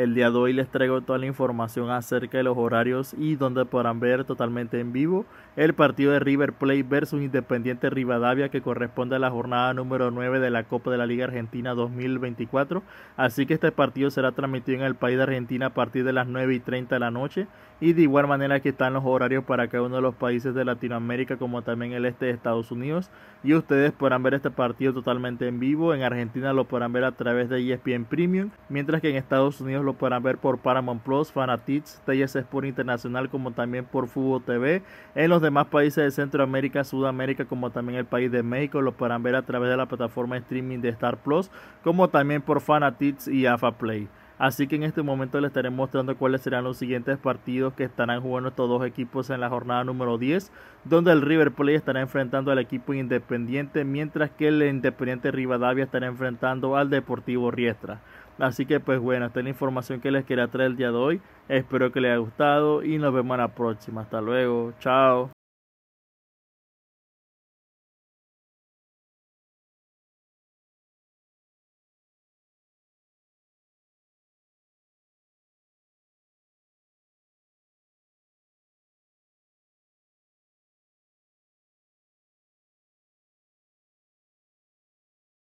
El día de hoy les traigo toda la información acerca de los horarios y donde podrán ver totalmente en vivo el partido de River Plate versus Independiente Rivadavia que corresponde a la jornada número 9 de la Copa de la Liga Argentina 2024. Así que este partido será transmitido en el país de Argentina a partir de las 9 y 30 de la noche. Y de igual manera aquí están los horarios para cada uno de los países de Latinoamérica como también el este de Estados Unidos. Y ustedes podrán ver este partido totalmente en vivo. En Argentina lo podrán ver a través de ESPN Premium, mientras que en Estados Unidos lo podrán ver por Paramount Plus, Fanatics, TS Sport Internacional, como también por Fubo TV. En los demás países de Centroamérica, Sudamérica, como también el país de México, lo podrán ver a través de la plataforma streaming de Star Plus, como también por Fanatics y AFA Play. Así que en este momento les estaré mostrando cuáles serán los siguientes partidos que estarán jugando estos dos equipos en la jornada número 10, donde el River Plate estará enfrentando al equipo Independiente, mientras que el Independiente Rivadavia estará enfrentando al Deportivo Riestra. Así que pues bueno, esta es la información que les quería traer el día de hoy. Espero que les haya gustado y nos vemos en la próxima. Hasta luego. Chao.